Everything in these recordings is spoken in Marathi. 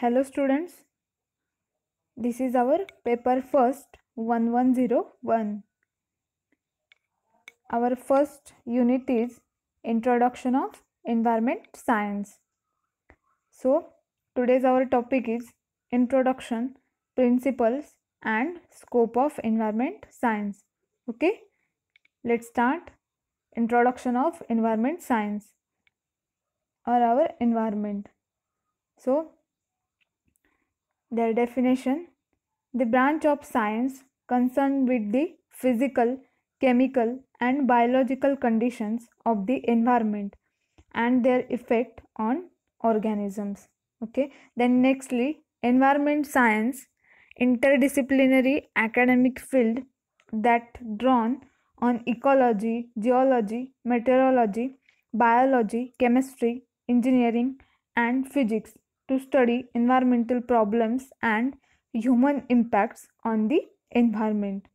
hello students this is our paper first 1101 our first unit is introduction of environment science so today's our topic is introduction principles and scope of environment science okay let's start introduction of environment science or our environment so their definition The branch of science concerned with the physical, chemical, and biological conditions of the environment and their effect on organisms. Okay, then, nextly, environment science interdisciplinary academic field that drawn on ecology, geology, meteorology, biology, chemistry, engineering and physics to study environmental problems and human impacts on the environment.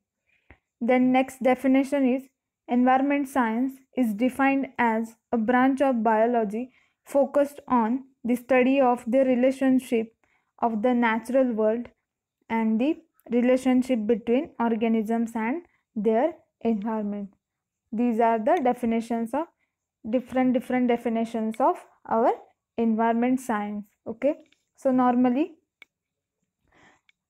The next definition is environment science is defined as a branch of biology focused on the study of the relationship of the natural world and the relationship between organisms and their environment. These are the definitions of different different definitions of our environment science okay so normally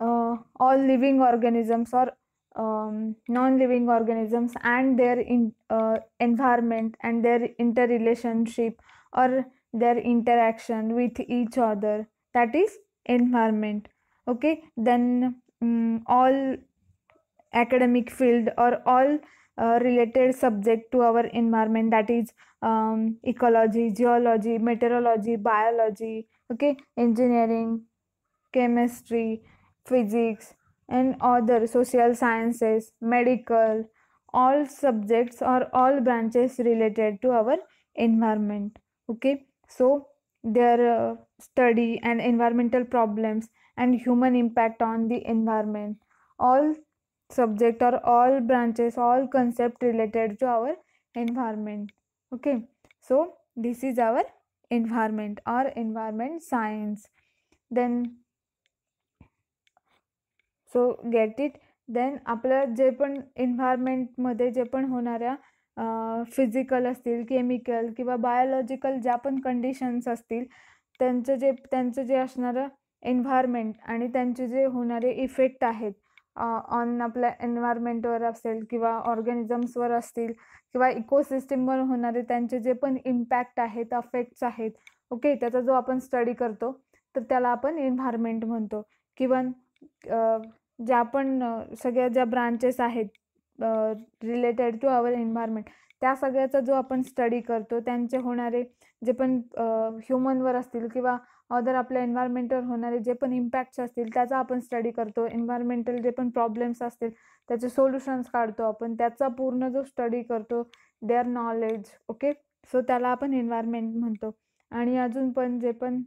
uh, all living organisms or um, non-living organisms and their in, uh, environment and their interrelationship or their interaction with each other that is environment okay then um, all academic field or all uh, related subject to our environment that is um, ecology geology meteorology biology okay engineering chemistry physics and other social sciences medical all subjects or all branches related to our environment okay so their uh, study and environmental problems and human impact on the environment all subject or all branches all concept related to our environment okay so this is our environment or environment science then so get it then आपलं जे पण एन्व्हायरमेंटमध्ये जे पण होणाऱ्या फिजिकल असतील केमिकल किंवा बायोलॉजिकल ज्या पण कंडिशन्स असतील त्यांचं जे त्यांचं जे असणारं एन्व्हायरमेंट आणि त्यांचे जे होणारे इफेक्ट आहेत ऑन आपल्या एन्व्हायरमेंटवर असेल किंवा ऑर्गॅनिझम्सवर असतील किंवा इकोसिस्टमवर होणारे त्यांचे जे पण इम्पॅक्ट आहेत अफेक्ट्स आहेत ओके त्याचा जो आपण स्टडी करतो तर त्याला आपण एन्व्हायरमेंट म्हणतो किंवा ज्या पण सगळ्या ज्या ब्रांचेस आहेत रिलेटेड टू आवर एन्व्हायरमेंट त्या सगळ्याचा जो आपण स्टडी करतो त्यांचे होणारे जे पण ह्युमनवर असतील किंवा अदर आपल्या एन्व्हायरमेंटवर होणारे जे पण इम्पॅक्ट्स असतील त्याचा आपण स्टडी करतो एन्व्हायरमेंटल जे पण प्रॉब्लेम्स असतील त्याचे सोल्युशन्स काढतो आपण त्याचा पूर्ण जो स्टडी करतो देअर नॉलेज ओके सो त्याला आपण एन्व्हायरमेंट म्हणतो आणि अजून पण जे पण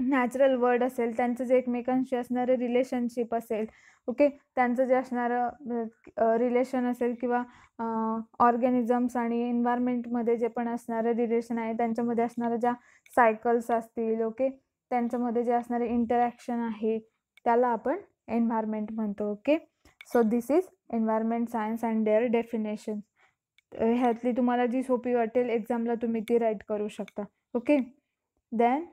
नॅचरल वर्ड असेल त्यांचं जे एकमेकांशी असणारं रिलेशनशिप असेल ओके त्यांचं जे असणारं रिलेशन असेल किंवा ऑर्गॅनिझम्स आणि एन्व्हायरमेंटमध्ये जे पण असणारं रिलेशन आहे त्यांच्यामध्ये असणाऱ्या ज्या सायकल्स असतील ओके त्यांच्यामध्ये जे असणारे इंटरॅक्शन आहे त्याला आपण एन्व्हायरमेंट म्हणतो okay so this is environment science and their definition ह्यातली तुम्हाला जी सोपी वाटेल एक्झामला तुम्ही ती राईट करू शकता okay then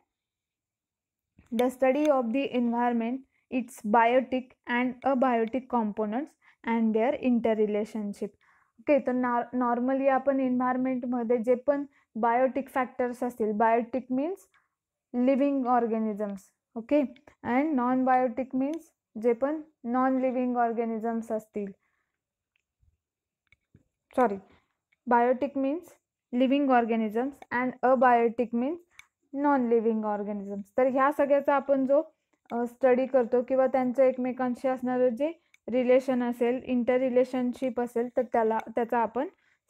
the study of the environment, its biotic and abiotic components and their interrelationship. Okay तर नॉ नॉर्मली आपण एन्व्हायरमेंटमध्ये जे पण बायोटिक फॅक्टर्स असतील biotic means living organisms okay and non biotic means जे पण नॉन लिव्हिंग ऑर्गॅनिझम्स असतील sorry biotic means living organisms and abiotic means non living organisms तर ह्या सगळ्याचा आपण जो स्टडी करतो किंवा त्यांचं एकमेकांशी असणारं जे रिलेशन असेल इंटर रिलेशनशिप असेल तर त्याला त्याचा आपण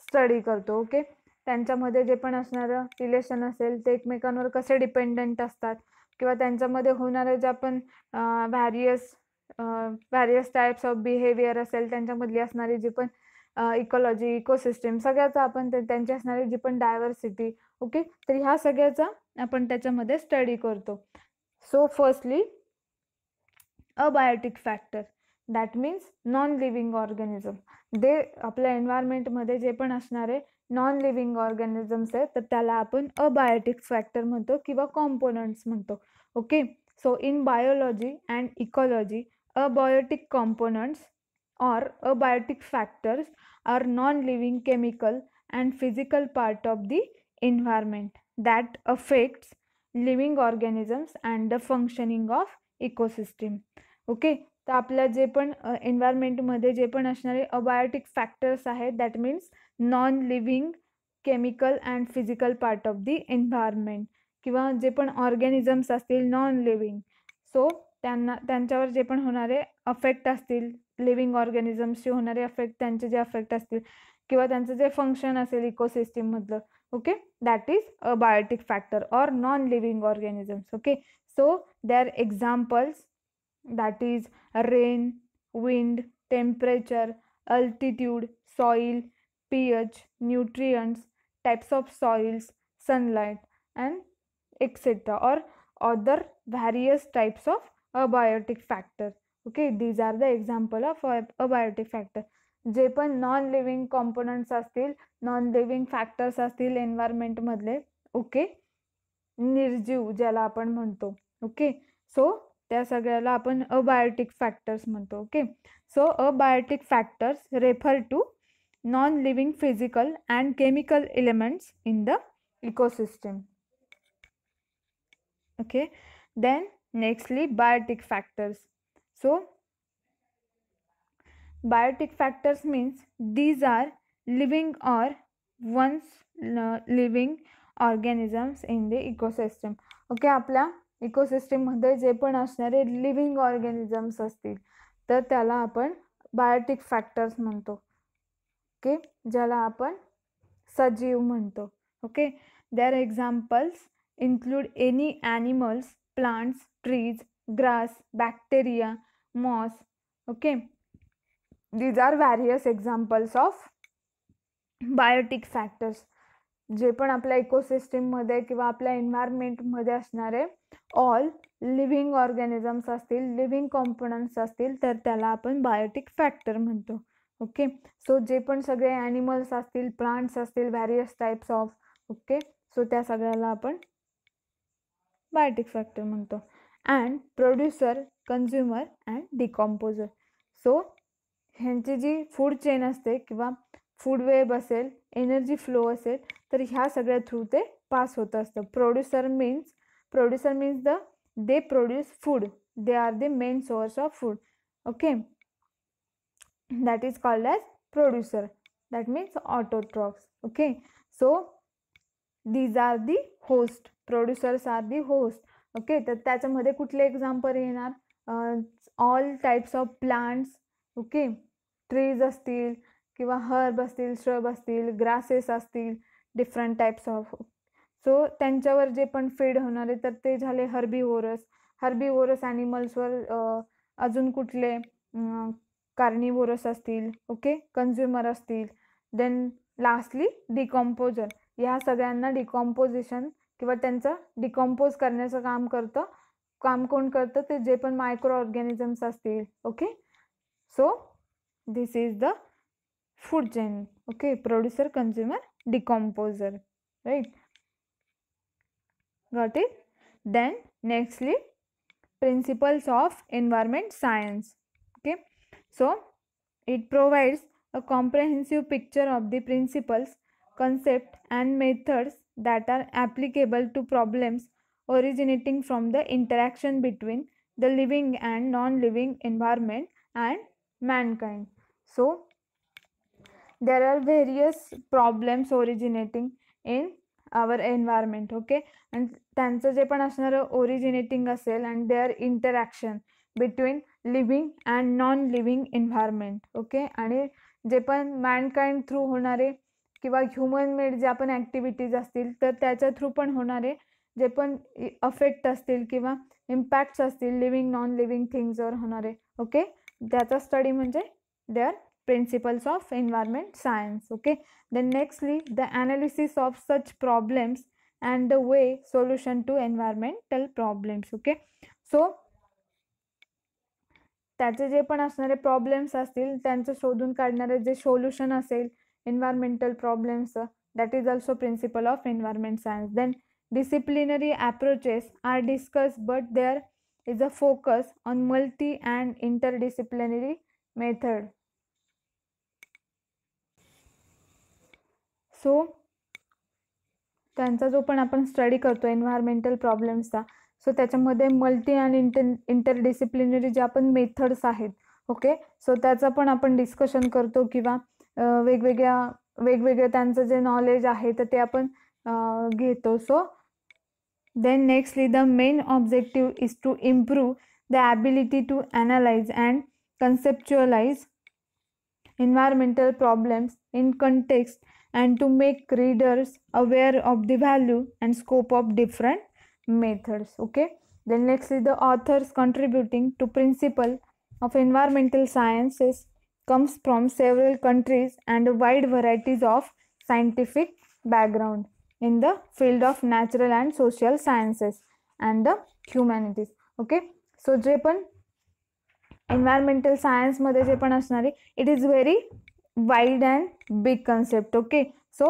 स्टडी करतो ओके त्यांच्यामध्ये जे पण असणारं रिलेशन असेल ते एकमेकांवर कसे डिपेंडंट असतात किंवा त्यांच्यामध्ये होणारे जे आपण various various types of behaviour असेल त्यांच्यामधली असणारी जी पण इकॉलॉजी इकोसिस्टीम सगळ्याचा आपण त्यांची असणारी जी पण डायव्हर्सिटी ओके तर ह्या सगळ्याचा आपण त्याच्यामध्ये स्टडी करतो so firstly abiotic factor that means non living organism they आपल्या एन्व्हायरमेंटमध्ये जे पण असणारे नॉन लिव्हिंग ऑर्गॅनिझम्स आहेत तर त्याला आपण अबायोटिक फॅक्टर म्हणतो किंवा कॉम्पोनंट्स म्हणतो okay so in biology and ecology abiotic components or abiotic factors are non living chemical and physical part of the environment that affects living organisms and the functioning of ecosystem okay तर आपल्या जे पण एन्व्हायरमेंटमध्ये जे पण असणारे अबायोटिक फॅक्टर्स आहेत that means non living chemical and physical part of the environment किंवा जे पण ऑर्गॅनिझम्स असतील नॉन लिव्हिंग सो त्यांना त्यांच्यावर जे पण होणारे अफेक्ट असतील लिव्हिंग ऑर्गॅनिझम्सचे होणारे अफेक्ट त्यांचे जे अफेक्ट असतील किंवा त्यांचं जे फंक्शन असेल इकोसिस्टीममधलं okay that is a biotic factor or non-living organisms okay so their examples that is rain wind temperature altitude soil ph nutrients types of soils sunlight and etc or other various types of abiotic factor okay these are the example of abiotic factor जे पण नॉन लिव्हिंग कॉम्पोनंट्स असतील नॉन लिव्हिंग फॅक्टर्स असतील मधले ओके निर्जीव ज्याला आपण म्हणतो ओके सो त्या सगळ्याला आपण अबायोटिक फॅक्टर्स म्हणतो okay so abiotic factors refer to non living physical and chemical elements in the ecosystem okay then nextly biotic factors so biotic factors means these are living or ones living organisms in the ecosystem okay आपल्या इकोसिस्टीममध्ये जे पण असणारे लिव्हिंग ऑर्गॅनिझम्स असतील तर त्याला आपण बायोटिक फॅक्टर्स म्हणतो ओके ज्याला आपण सजीव म्हणतो okay are examples include any animals plants trees grass bacteria moss okay these are various examples of biotic factors जे पण आपल्या इकोसिस्टीममध्ये किंवा आपल्या एन्व्हायरमेंटमध्ये असणारे ऑल लिव्हिंग ऑर्गॅनिझम्स असतील लिव्हिंग कॉम्पोनंट्स असतील तर त्याला आपण बायोटिक फॅक्टर म्हणतो ओके सो जे पण सगळे ॲनिमल्स असतील प्लांट्स असतील various types of okay so त्या सगळ्याला आपण बायोटिक फॅक्टर म्हणतो and producer consumer and decomposer so ह्यांची जी फूड चेन असते किंवा फूड वेब असेल एनर्जी फ्लो असेल तर ह्या सगळ्या थ्रू ते पास होत असतं producer means producer means the they produce food they are the main source of food okay that is called as producer that means autotrophs okay so these are the host producers are the host okay तर त्याच्यामध्ये कुठले एक्झाम्पल येणार all types of plants okay trees असतील किंवा हर्ब असतील श्रब असतील ग्रासेस असतील डिफरंट टाईप्स ऑफ सो त्यांच्यावर जे पण फीड होणारे तर ते झाले हर्बी ओरस हर्बी ओरस ॲनिमल्सवर अजून कुठले कार्निवोरस असतील ओके कन्झ्युमर असतील देन लास्टली डिकॉम्पोजर ह्या सगळ्यांना डिकॉम्पोजिशन किंवा त्यांचं डिकॉम्पोज करण्याचं काम करतं काम कोण करतं ते जे पण मायक्रो ऑर्गॅनिझम्स असतील okay so This is the food chain. Okay, producer, consumer, decomposer. Right. Got it? Then nextly principles of environment science. Okay. So it provides a comprehensive picture of the principles, concept and methods that are applicable to problems originating from the interaction between the living and non-living environment and mankind. So there are various problems originating in our environment okay आणि त्यांचं जे पण असणारं ओरिजिनेटिंग असेल and their interaction between living and non living environment okay आणि जे पण मॅनकाइंड थ्रू होणारे किंवा ह्युमन मेड जे आपण ॲक्टिव्हिटीज असतील तर त्याच्या थ्रू पण होणारे जे पण अफेक्ट असतील किंवा इम्पॅक्ट्स असतील लिव्हिंग नॉन लिव्हिंग थिंग्जवर होणारे ओके त्याचा स्टडी म्हणजे their principles of environment science okay then nextly the analysis of such problems and the way solution to environmental problems okay so त्याचे जे पण असणारे प्रॉब्लेम्स असतील त्यांचं शोधून काढणारे जे सोल्युशन असेल environmental problems that is also principle of environment science then disciplinary approaches are discuss but there is a focus on multi and interdisciplinary method so त्यांचा जो पण आपण स्टडी करतो एन्व्हायरमेंटल प्रॉब्लेम्सचा सो त्याच्यामध्ये मल्टी अँड इंटर इंटरडिसिप्लिनरी जे आपण मेथड्स आहेत ओके सो त्याचा पण आपण डिस्कशन करतो किंवा वेगवेगळ्या वेगवेगळ्या त्यांचं जे नॉलेज आहे तर ते आपण घेतो so then nextly the main objective is to improve the ability to analyse and conceptualise environmental problems in context and to make readers aware of the value and scope of different methods okay then next is the authors contributing to principle of environmental sciences comes from several countries and a wide varieties of scientific background in the field of natural and social sciences and the humanities okay so japan environmental science सायन्समध्ये जे पण असणारे it wide and big concept okay so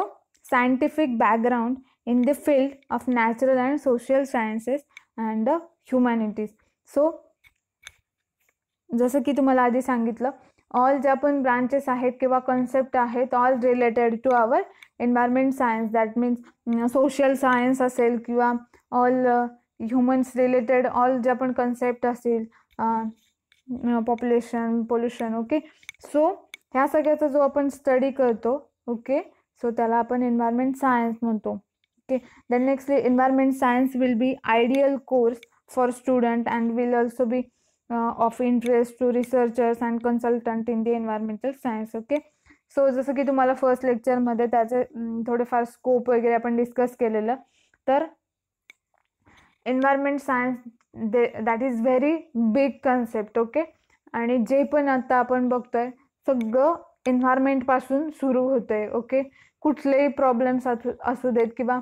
scientific background in the field of natural and social sciences and the uh, humanities so जसं की तुम्हाला आधी सांगितलं ऑल ज्या पण ब्रांचेस आहेत किंवा कॉन्सेप्ट आहेत all related to our environment science that means social science असेल किंवा ऑल ह्युमन्स रिलेटेड ऑल ज्या पण कन्सेप्ट असतील पॉप्युलेशन पोल्युशन ओके सो ह्या सगळ्याचा जो आपण स्टडी करतो ओके सो त्याला आपण एन्व्हायरमेंट सायन्स म्हणतो okay then nextly environment science will be ideal course for student and will also be of interest to researchers and consultant in the environmental science okay so जसं की तुम्हाला फर्स्ट लेक्चरमध्ये त्याचे थोडेफार स्कोप वगैरे आपण डिस्कस केलेलं तर environment science they that is very big concept okay आणि जे पण आता आपण बघतोय सगळं एन्व्हायरमेंटपासून सुरू होते ओके कुठलेही प्रॉब्लेम्स असू देत किंवा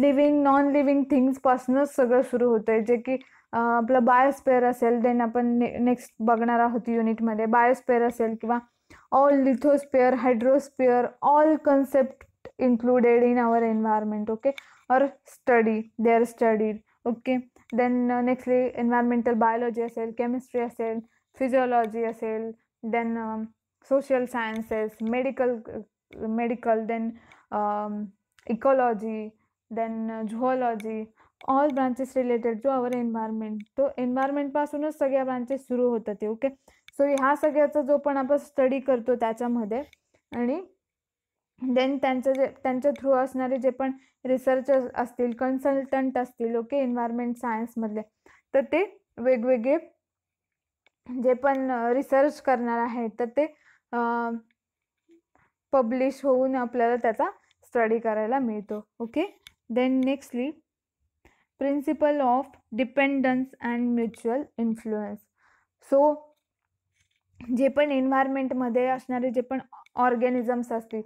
लिव्हिंग नॉन लिव्हिंग थिंग्सपासूनच सगळं सुरू होतंय जे की आपलं बायोस्पेअर असेल देन आपण ने नेक्स्ट बघणार आहोत युनिटमध्ये बायोस्पेअर असेल किंवा all lithosphere hydrosphere all concept included in our environment okay or study they are studied okay then nextly environmental biology असेल केमिस्ट्री असेल फिजिओलॉजी असेल then social sciences medical medical then ecology then um, all branches related to our environment तो एन्व्हायरमेंटपासूनच सगळ्या ब्रांचेस सुरू होतात ते ओके सो ह्या सगळ्याचा जो पण आपण स्टडी करतो त्याच्यामध्ये आणि देन त्यांचं जे त्यांच्या थ्रू असणारे जे पण रिसर्चर्स असतील कन्सल्टंट असतील ओके एन्व्हायरमेंट सायन्समधले तर ते वेगवेगळे जे पण रिसर्च करणार आहे तर ते पब्लिश होऊन आपल्याला त्याचा स्टडी करायला मिळतो okay then nextly principle of dependence and mutual influence so जे पण एन्व्हायरमेंटमध्ये असणारे जे पण ऑर्गॅनिझम्स असतील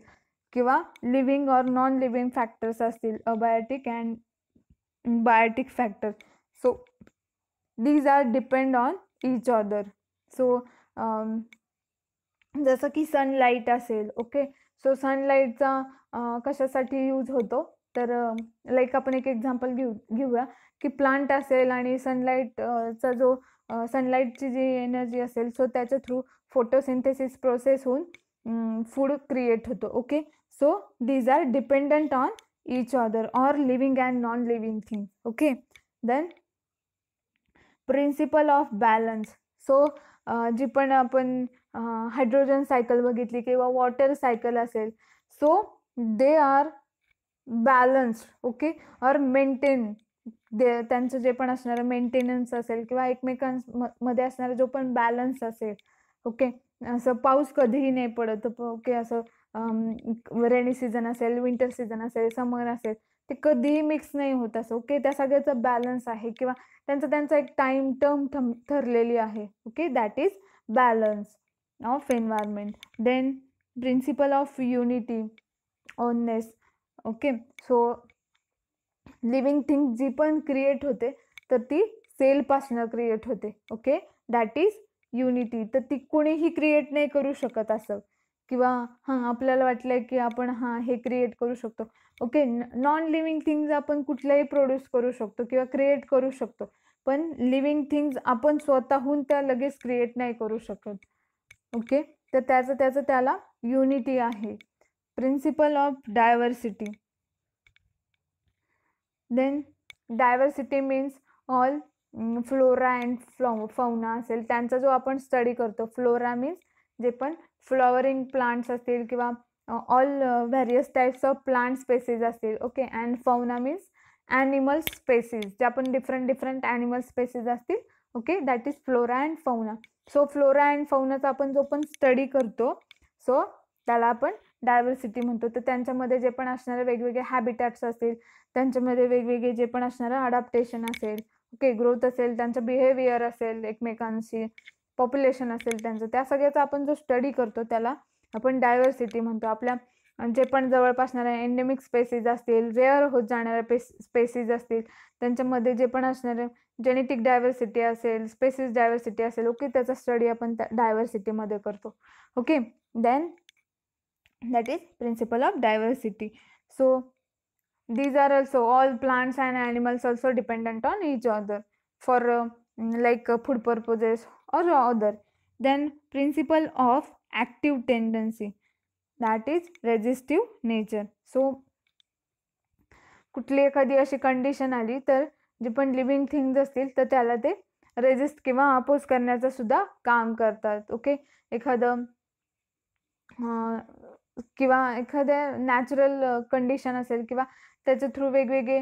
किंवा living or non living factors असतील abiotic and biotic factors so these are depend on each other so जसं की सनलाईट असेल ओके सो सनलाईटचा कशासाठी यूज होतो तर लाईक आपण एक एक्झाम्पल घेऊ घेऊया की प्लांट असेल आणि सनलाईटचा जो सनलाईटची जी एनर्जी असेल सो त्याच्या थ्रू फोटोसिंथेसिस प्रोसेस होऊन फूड क्रिएट होतो okay so these are dependent on each other or living and non living thing okay then principle of balance so जी पण आपण हायड्रोजन सायकल बघितली किंवा वॉटर सायकल असेल so they are balance okay or maintain they त्यांचं जे पण असणारं मेंटेनन्स असेल किंवा एकमेकांमध्ये मध्ये असणारा जो पण बॅलन्स असेल ओके असं पाऊस कधीही नाही पडत ओके असं रेनी सीझन असेल विंटर सीझन असेल समर असेल ते कधीही मिक्स नाही होत असं ओके त्या सगळ्याचं बॅलन्स आहे किंवा त्यांचा त्यांचा एक टाईम टर्म ठरलेली आहे okay that is balance of environment then principle of unity oneness okay so living thing जी पण क्रिएट होते तर ती सेलपासनं क्रिएट होते ओके दॅट इज युनिटी तर ती कोणीही क्रिएट नाही करू शकत असं किंवा हां आपल्याला वाटलंय की आपण हां हे क्रिएट करू शकतो ओके नॉन लिव्हिंग थिंग्ज आपण कुठल्याही प्रोड्यूस करू शकतो किंवा क्रिएट करू शकतो पण लिव्हिंग थिंग्ज आपण स्वतःहून त्या लगेच क्रिएट नाही करू शकत ओके तर त्याचं त्याचं त्याला युनिटी आहे principle of diversity then diversity means all flora and फ्लो फौना असेल त्यांचा जो आपण स्टडी करतो फ्लोरा मीन्स जे पण फ्लॉवरिंग प्लांट्स असतील किंवा all various types of plant species असतील okay and fauna means animal species जे आपण डिफरंट डिफरंट ॲनिमल स्पेसिस असतील okay that is flora and fauna so flora and फौनाचा आपण जो पण स्टडी करतो सो त्याला आपण डायव्हर्सिटी म्हणतो तर त्यांच्यामध्ये जे पण असणारे वेगवेगळे हॅबिटॅट्स असतील त्यांच्यामध्ये वेगवेगळे जे पण असणारं अडॅप्टेशन असेल ओके ग्रोथ असेल त्यांचं बिहेवियर असेल एकमेकांशी पॉप्युलेशन असेल त्यांचं त्या सगळ्याचा आपण जो स्टडी करतो त्याला आपण डायव्हर्सिटी म्हणतो आपल्या जे पण जवळपास एंडेमिक स्पेसीज असतील रेअर होत जाणाऱ्या पे स्पेसीज असतील त्यांच्यामध्ये जे पण असणारे जेनेटिक डायव्हर्सिटी असेल स्पेसीज डायव्हर्सिटी असेल ओके त्याचा स्टडी आपण त्या डायव्हर्सिटीमध्ये करतो okay then that is principle of diversity so these are also all plants and animals also dependent on each other for like food purposes और other then principle of active tendency that is resistive nature so कुठली एखादी अशी कंडिशन आली तर जे पण लिव्हिंग थिंग्स असतील तर त्याला ते रेजिस्ट किंवा अपोज करण्याचं सुद्धा काम करतात ओके एखादं किंवा एखाद्या नॅचरल कंडिशन असेल किंवा त्याच्या थ्रू वेगवेगळे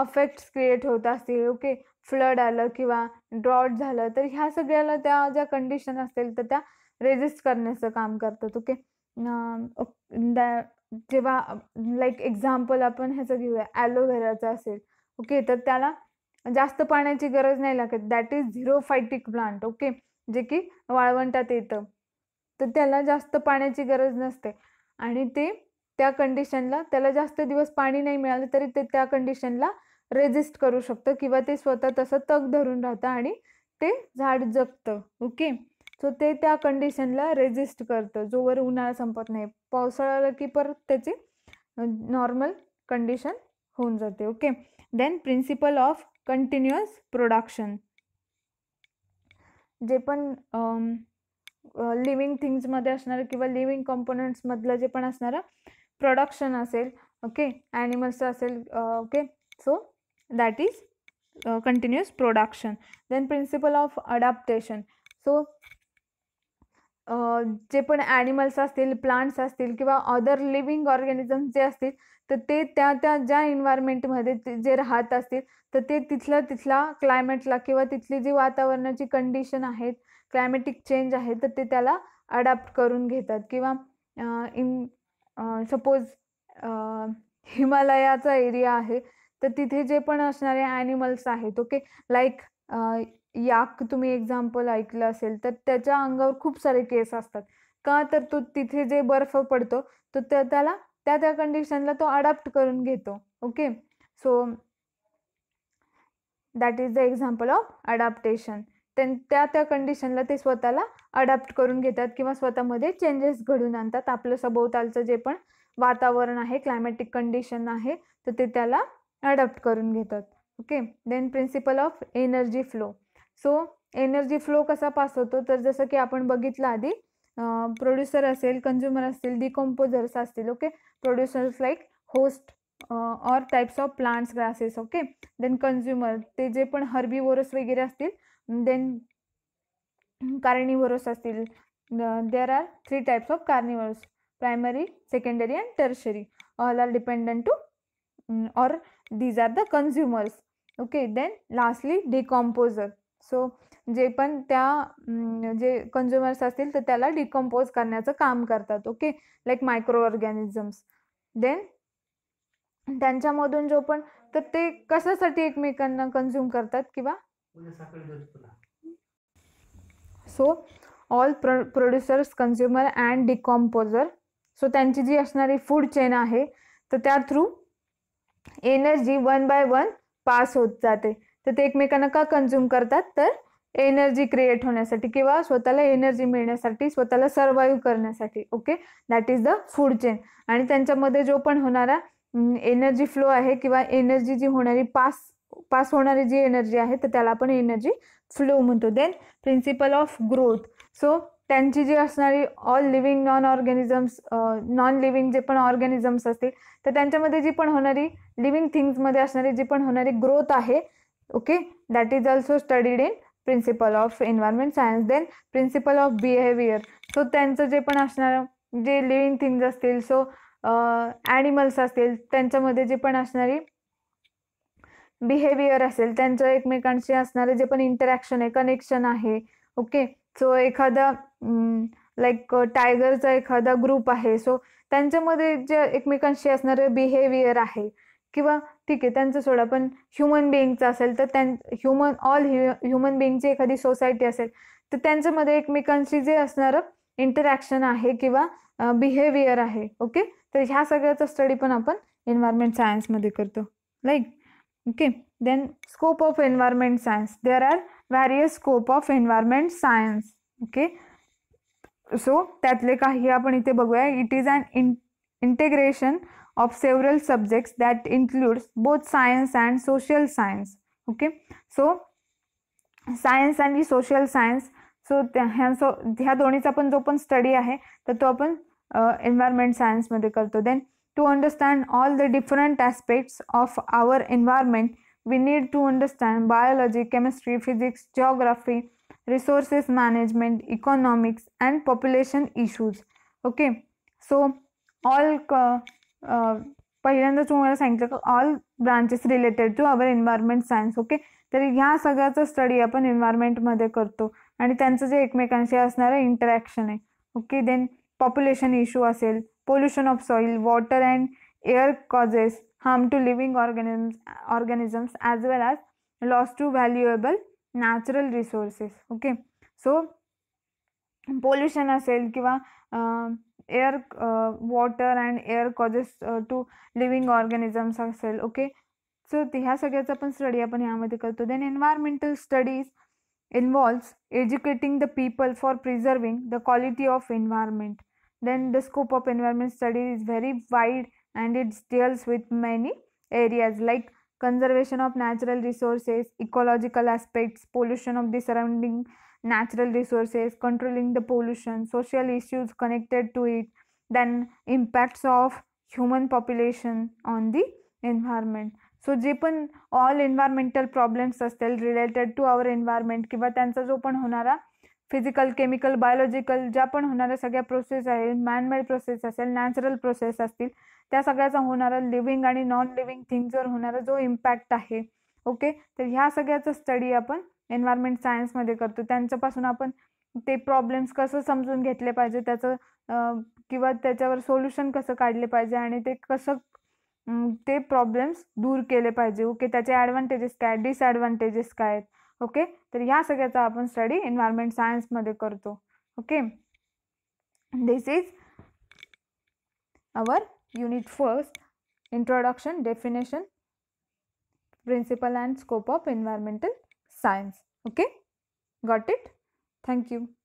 अफेक्ट्स क्रिएट होत असतील ओके फ्लड आलं किंवा ड्रॉट झालं तर ह्या सगळ्याला त्या ज्या कंडिशन असतील तर त्या रेजिस्ट करण्याचं काम करतात ओके जेव्हा लाईक एक्झाम्पल आपण ह्याचं घेऊया ॲलोव्हेराचं असेल ओके तर त्याला जास्त पाण्याची गरज नाही लागत that is xerophytic plant okay जे की वाळवंटात येतं तर त्याला जास्त पाण्याची गरज नसते आणि ते त्या कंडिशनला त्याला जास्त दिवस पाणी नाही मिळालं तरी ते त्या कंडिशनला रेजिस्ट करू शकतं किंवा ते स्वतः तसं तग धरून राहतं आणि ते झाड जगतं ओके सो ते त्या कंडिशनला रेजिस्ट करतं जोवर उन्हाळा संपत नाही पावसाळ्याला की परत त्याची नॉर्मल कंडिशन होऊन जाते okay then principle of continuous production जे पण लिव्हिंग मध्ये असणार किंवा लिव्हिंग मधलं जे पण असणार प्रोडक्शन असेल ओके ॲनिमल्सचं असेल okay so that is continuous production then principle of adaptation so जे पण ॲनिमल्स असतील प्लांट्स असतील किंवा अदर लिव्हिंग ऑर्गॅनिझम्स जे असतील तर ते त्या त्या ज्या इन्व्हायरमेंटमध्ये जे राहत असतील तर ते तिथलं तिथला क्लायमेटला किंवा तिथली जी वातावरणाची कंडिशन आहेत क्लायमेटिक चेंज आहे तर ते त्याला अडॅप्ट करून घेतात किंवा इन सपोज हिमालयाचा एरिया आहे तर तिथे जे पण असणारे ॲनिमल्स आहेत ओके लाईक याक तुम्ही एक्झाम्पल ऐकलं असेल तर त्याच्या अंगावर खूप सारे केस असतात का तर तो तिथे जे बर्फ पडतो तो त्या त्याला त्या त्या कंडिशनला तो अडॅप्ट करून घेतो okay so that is the example of adaptation त्या त्या कंडिशनला ते स्वतःला अडॅप्ट करून घेतात किंवा स्वतःमध्ये चेंजेस घडून आणतात आपलं सभोवतालचं जे पण वातावरण आहे क्लायमॅटिक कंडिशन आहे तर ते त्याला अडॅप्ट करून घेतात okay then principle of energy flow so energy flow कसा पास होतो तर जसं की आपण बघितलं आधी प्रोड्युसर असेल कंझ्युमर असतील डिकम्पोजर्स असतील okay producers like host or types of plants grasses okay then consumer ते जे पण हर्बी वगैरे असतील देन कार्निव्हरस असतील there are three types of carnivorous primary secondary and tertiary all are dependent to और these are the consumers okay then lastly decomposer so जे पण त्या mm, जे कन्झ्युमर्स असतील तर त्याला डिकम्पोज करण्याचं काम करतात okay like micro organisms then त्यांच्यामधून जो पण तर ते कशासाठी एकमेकांना कन्झ्युम करतात किंवा सो ऑल प्र producers consumer and decomposer so त्यांची जी असणारी फूड चेन आहे तर त्या through energy one by one pass होत जाते तर ते एकमेकांना का कन्झ्युम करतात तर एनर्जी क्रिएट होण्यासाठी किंवा स्वतःला एनर्जी मिळण्यासाठी स्वतःला सर्वाईव्ह करण्यासाठी okay that is the food chain आणि त्यांच्यामध्ये जो पण होणारा एनर्जी mm, फ्लो आहे किंवा एनर्जी जी होणारी पास पास होणारी जी एनर्जी आहे तर त्याला आपण एनर्जी फ्लो म्हणतो then principle of growth so त्यांची जी असणारी all living non organisms non living जे पण ऑर्गॅनिझम्स असतील तर त्यांच्यामध्ये जी पण होणारी लिव्हिंग थिंग्समध्ये असणारी जी पण होणारी ग्रोथ आहे okay that is also studied in principle of environment science then principle of behaviour so त्यांचं जे पण असणारं जे लिव्हिंग थिंग्ज असतील सो ॲनिमल्स असतील त्यांच्यामध्ये जे पण असणारी बिहेवियर असेल त्यांचं एकमेकांशी असणारे जे पण इंटरॅक्शन आहे कनेक्शन आहे ओके सो एखादा लाईक टायगरचा एखादा ग्रुप आहे सो त्यांच्यामध्ये जे एकमेकांशी असणारे बिहेवियर आहे किंवा ठीक आहे त्यांचं सोडा पण ह्युमन बिईंगचं असेल तर त्यां ह्युमन ऑल ह्युमन बिईंगची एखादी सोसायटी असेल तर त्यांच्यामध्ये एकमेकांशी जे असणारं इंटरॅक्शन आहे किंवा बिहेवियर आहे ओके तर ह्या सगळ्याचा स्टडी पण आपण एन्व्हायरमेंट सायन्समध्ये करतो like okay then scope of environment science there are various scope of environment science okay so त्यातले काही आपण इथे बघूया it is and in integration of several subjects that includes both science and social science okay so science and social science so त्या ह्या ह्या दोन्हीचा पण जो पण स्टडी आहे तर तो आपण एन्व्हायरमेंट सायन्समध्ये करतो then To understand all the different aspects of our environment, we need to understand biology, chemistry, physics, geography, resources management, economics, and population issues. Okay, so all uh, uh तुम्हाला सांगितलं all branches related to our environment science Okay, तर ह्या सगळ्याचा स्टडी आपण एन्व्हायरमेंटमध्ये करतो आणि त्यांचं जे एकमेकांशी असणारं इंटरॅक्शन आहे ओके देन पॉप्युलेशन इश्यू असेल pollution of soil water and air causes harm to living organisms organisms as well as loss to valuable natural resources okay so pollution असेल किंवा air water and air causes to living organisms असेल ओके सो ह्या सगळ्याचा पण स्टडी आपण यामध्ये करतो then environmental studies involves educating the people for preserving the quality of environment then the scope of environment study is very wide and it deals with many areas like conservation of natural resources, ecological aspects, pollution of the surrounding natural resources, controlling the pollution, social issues connected to it, then impacts of human population on the environment. So जे पण ऑल एन्व्हायरमेंटल प्रॉब्लेम्स असतील रिलेटेड टू आवर एन्व्हायरमेंट किंवा त्यांचा जो पण होणारा फिजिकल केमिकल बायोलॉजिकल ज्या पण होणाऱ्या सगळ्या प्रोसेस आहे मॅनमेड प्रोसेस असेल नॅचरल प्रोसेस असतील त्या सगळ्याचा होणारा लिव्हिंग आणि नॉन लिव्हिंग थिंग्सवर होणारा जो इम्पॅक्ट आहे ओके तर ह्या सगळ्याचं स्टडी आपण एन्व्हायरमेंट सायन्समध्ये करतो त्यांच्यापासून आपण ते प्रॉब्लेम्स कसं समजून घेतले पाहिजे त्याचं किंवा त्याच्यावर सोल्युशन कसं काढले पाहिजे आणि ते कसं ते प्रॉब्लेम्स दूर केले पाहिजे ओके त्याचे ॲडव्हान्टेजेस काय डिसॲडव्हान्टेजेस काय आहेत ओके तर या सगळ्याचा आपण स्टडी एन्व्हायरमेंट सायन्समध्ये करतो okay this is our unit first introduction definition principle and scope of environmental science okay got it thank you